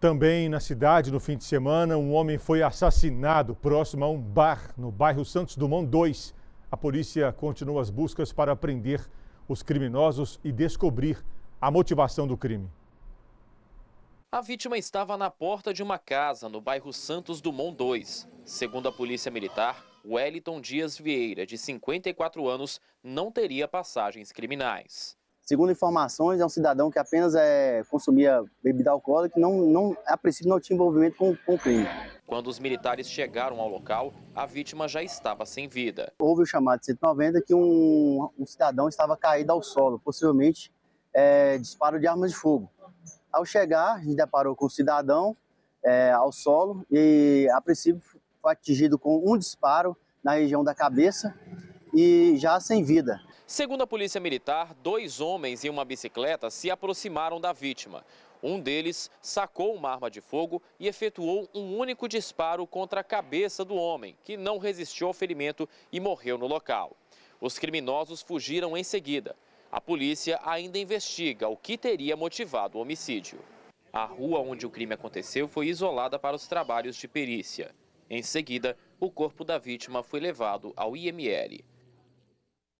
Também na cidade, no fim de semana, um homem foi assassinado próximo a um bar no bairro Santos Dumont 2. A polícia continua as buscas para prender os criminosos e descobrir a motivação do crime. A vítima estava na porta de uma casa no bairro Santos Dumont 2. Segundo a Polícia Militar, Wellington Dias Vieira, de 54 anos, não teria passagens criminais. Segundo informações, é um cidadão que apenas é, consumia bebida alcoólica e não, não, a princípio não tinha envolvimento com, com o crime. Quando os militares chegaram ao local, a vítima já estava sem vida. Houve o chamado de 190 que um, um cidadão estava caído ao solo, possivelmente é, disparo de armas de fogo. Ao chegar, a gente deparou com o cidadão é, ao solo e, a princípio, foi atingido com um disparo na região da cabeça e já sem vida. Segundo a Polícia Militar, dois homens em uma bicicleta se aproximaram da vítima. Um deles sacou uma arma de fogo e efetuou um único disparo contra a cabeça do homem, que não resistiu ao ferimento e morreu no local. Os criminosos fugiram em seguida. A polícia ainda investiga o que teria motivado o homicídio. A rua onde o crime aconteceu foi isolada para os trabalhos de perícia. Em seguida, o corpo da vítima foi levado ao IML.